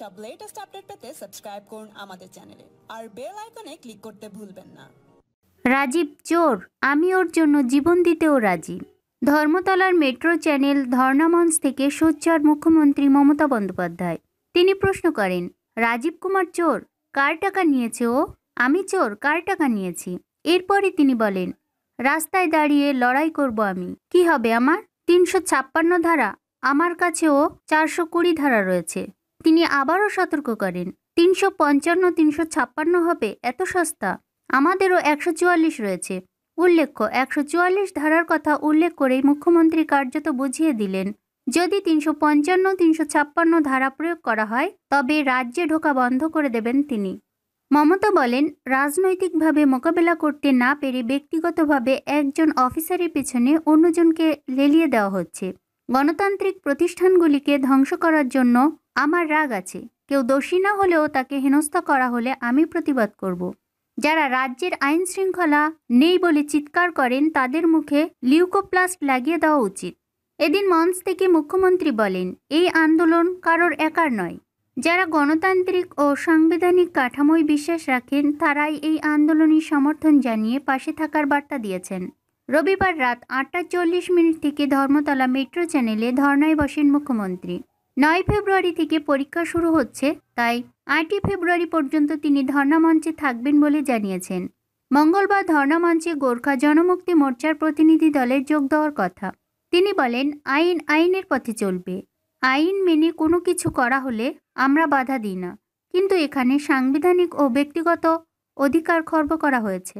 সব latest update পেতে subscribe করুন আমাদের চ্যানেলে আর বেল আইকনে ক্লিক করতে ভুলবেন না রাজীব চোর আমি ওর জন্য জীবন দিতেও রাজি ধর্মতলার মেট্রো চ্যানেল ধর্ণামঞ্চ থেকে সোচ্চার মুখ্যমন্ত্রী মমতা বন্দ্যোপাধ্যায় তিনি প্রশ্ন করেন রাজীব কুমার চোর কার টাকা নিয়েছে ও আমি চোর কার টাকা নিয়েছি এরপরে তিনি বলেন রাস্তায় দাঁড়িয়ে লড়াই করব আমি কি হবে আমার তিনশো ছাপ্পান্ন ধারা আমার কাছেও চারশো কুড়ি ধারা রয়েছে তিনি আবারও সতর্ক করেন তিনশো পঞ্চান্ন তিনশো ছাপ্পান্ন হবে এত সস্তা আমাদেরও একশো চুয়াল্লিশ রয়েছে উল্লেখ্য একশো চুয়াল্লিশ ধারার কথা উল্লেখ করেই মুখ্যমন্ত্রী কার্যত বুঝিয়ে দিলেন যদি তিনশো পঞ্চান্ন তিনশো ছাপ্পান্ন ধারা প্রয়োগ করা হয় তবে রাজ্যে ঢোকা বন্ধ করে দেবেন তিনি মমতা বলেন রাজনৈতিকভাবে মোকাবেলা করতে না পেরে ব্যক্তিগতভাবে একজন অফিসারের পেছনে অন্যজনকে লেলিয়ে দেওয়া হচ্ছে গণতান্ত্রিক প্রতিষ্ঠানগুলিকে ধ্বংস করার জন্য আমার রাগ আছে কেউ দোষী না হলেও তাকে হেনস্থা করা হলে আমি প্রতিবাদ করব যারা রাজ্যের আইন শৃঙ্খলা নেই বলে চিৎকার করেন তাদের মুখে লিউকোপ্লাস্ট লাগিয়ে দেওয়া উচিত এদিন মঞ্চ থেকে মুখ্যমন্ত্রী বলেন এই আন্দোলন কারোর একার নয় যারা গণতান্ত্রিক ও সাংবিধানিক কাঠামোয় বিশ্বাস রাখেন তারাই এই আন্দোলনের সমর্থন জানিয়ে পাশে থাকার বার্তা দিয়েছেন রবিবার রাত আটটা চল্লিশ মিনিট থেকে ধর্মতলা মেট্রো চ্যানেলে ধর্নায় বসেন মুখ্যমন্ত্রী নয় ফেব্রুয়ারি থেকে পরীক্ষা শুরু হচ্ছে তাই আটই ফেব্রুয়ারি পর্যন্ত তিনি ধর্নামঞ্চে থাকবেন বলে জানিয়েছেন মঙ্গলবার ধর্নামঞ্চে গোর্খা জনমুক্তি মোর্চার প্রতিনিধি দলের যোগ দেওয়ার কথা তিনি বলেন আইন আইনের পথে চলবে আইন মেনে কোনো কিছু করা হলে আমরা বাধা দিই না কিন্তু এখানে সাংবিধানিক ও ব্যক্তিগত অধিকার খর্ব করা হয়েছে